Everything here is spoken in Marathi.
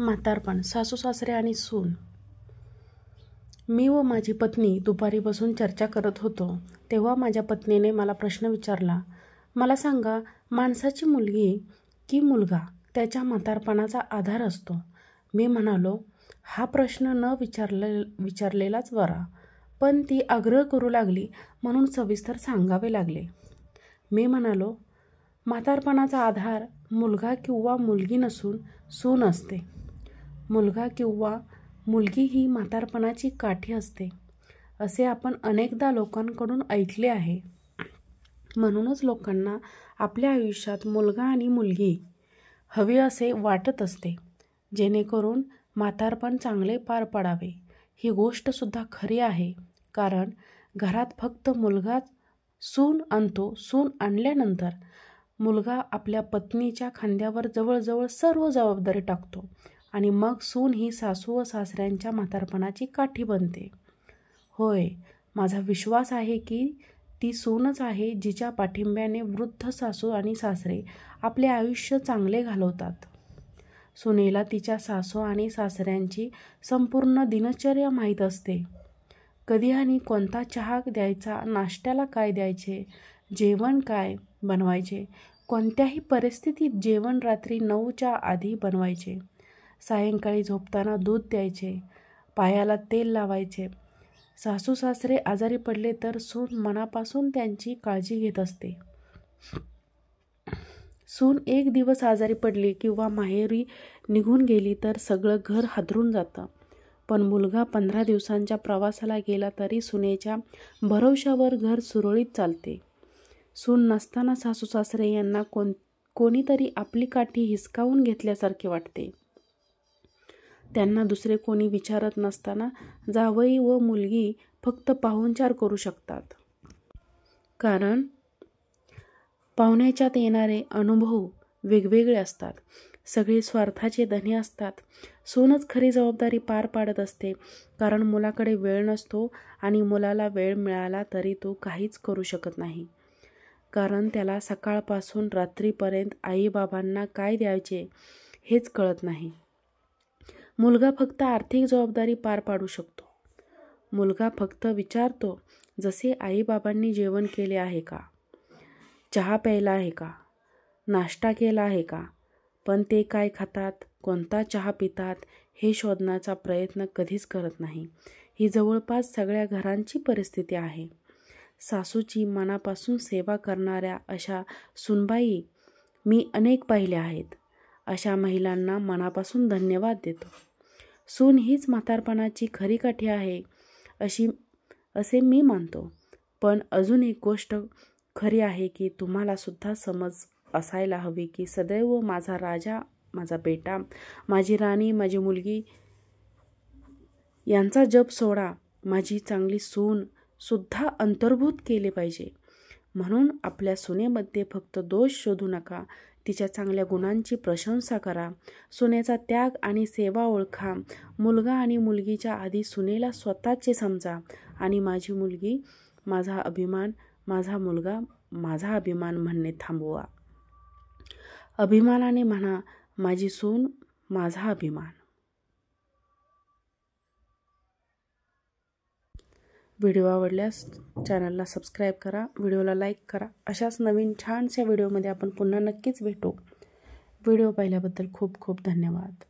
म्हातारपण सासू सासरे आणि सून मी व माझी पत्नी दुपारी बसून चर्चा करत होतो तेव्हा माझ्या पत्नीने मला प्रश्न विचारला मला सांगा माणसाची मुलगी की मुलगा त्याच्या म्हातारपणाचा आधार असतो मी म्हणालो हा प्रश्न न विचारले विचारलेलाच बरा पण ती आग्रह करू लागली म्हणून सविस्तर सांगावे लागले मी म्हणालो म्हातारपणाचा आधार मुलगा किंवा मुलगी नसून सून असते मुलगा किंवा मुलगी ही म्हातारपणाची काठी असते असे आपण अनेकदा लोकांकडून ऐकले आहे म्हणूनच लोकांना आपल्या आयुष्यात मुलगा आणि मुलगी हवी असे वाटत असते जेणेकरून म्हातारपण चांगले पार पडावे ही गोष्टसुद्धा खरी आहे कारण घरात फक्त मुलगाच सून आणतो सून आणल्यानंतर मुलगा आपल्या पत्नीच्या खांद्यावर जवळजवळ सर्व जबाबदारी टाकतो आणि मग सून ही सासू व सासऱ्यांच्या म्हातारपणाची काठी बनते होय माझा विश्वास आहे की ती सूनच आहे जिच्या पाठिंब्याने वृद्ध सासू आणि सासरे आपले आयुष्य चांगले घालवतात सुनेला तिच्या सासू आणि सासऱ्यांची संपूर्ण दिनचर्या माहीत असते कधी आणि कोणता चहा द्यायचा नाश्त्याला काय द्यायचे जेवण काय बनवायचे कोणत्याही परिस्थितीत जेवण रात्री नऊच्या आधी बनवायचे सायंकाळी झोपताना दूध द्यायचे पायाला तेल लावायचे सासू सासरे आजारी पडले तर सून मनापासून त्यांची काळजी घेत असते सून एक दिवस आजारी पडली किंवा माहेरी निघून गेली तर सगळं घर हादरून जातं पण मुलगा पंधरा दिवसांच्या प्रवासाला गेला तरी सुनेच्या भरवशावर घर सुरळीत चालते सून नसताना सासू सासरे यांना कोण कोणीतरी आपली काठी हिसकावून घेतल्यासारखे वाटते त्यांना दुसरे कोणी विचारत नसताना जावई व मुलगी फक्त पाहुणचार करू शकतात कारण पाहुण्याच्यात येणारे अनुभव वेगवेगळे असतात सगळे स्वार्थाचे धनी असतात सोनच खरी जबाबदारी पार पाडत असते कारण मुलाकडे वेळ नसतो आणि मुलाला वेळ मिळाला तरी तो काहीच करू शकत नाही कारण त्याला सकाळपासून रात्रीपर्यंत आईबाबांना काय द्यायचे हेच कळत नाही मुलगा फक्त आर्थिक जबाबदारी पार पाडू शकतो मुलगा फक्त विचारतो जसे आईबाबांनी जेवण केले आहे का चहा प्यायला आहे का नाश्ता केला आहे का पण ते काय खातात कोणता चहा पितात हे शोधण्याचा प्रयत्न कधीच करत नाही ही जवळपास सगळ्या घरांची परिस्थिती आहे सासूची मनापासून सेवा करणाऱ्या अशा सुनबाई मी अनेक पाहिल्या आहेत अशा महिलांना मनापासून धन्यवाद देतो सून हीच म्हातारपणाची खरी काठी आहे अशी असे मी मानतो पण अजून एक गोष्ट खरी आहे की तुम्हालासुद्धा समज असायला हवी की सदैव माझा राजा माझा बेटा माझी राणी माझी मुलगी यांचा जप सोडा माझी चांगली सून सुद्धा अंतर्भूत केले पाहिजे म्हणून आपल्या सुनेमध्ये फक्त दोष शोधू नका तिच्या चांगल्या गुणांची प्रशंसा करा सुनेचा त्याग आणि सेवा ओळखा मुलगा आणि मुलगीच्या आधी सुनेला स्वतःचे समजा आणि माझी मुलगी माझा अभिमान माझा मुलगा माझा अभिमान म्हणणे थांबवा अभिमानाने म्हणा माझी सून माझा अभिमान व्हिडिओ आवडल्यास चॅनलला सबस्क्राईब करा व्हिडिओला लाईक करा अशाच नवीन छानशा व्हिडिओमध्ये आपण पुन्हा नक्कीच भेटू व्हिडिओ पाहिल्याबद्दल खूप खूप धन्यवाद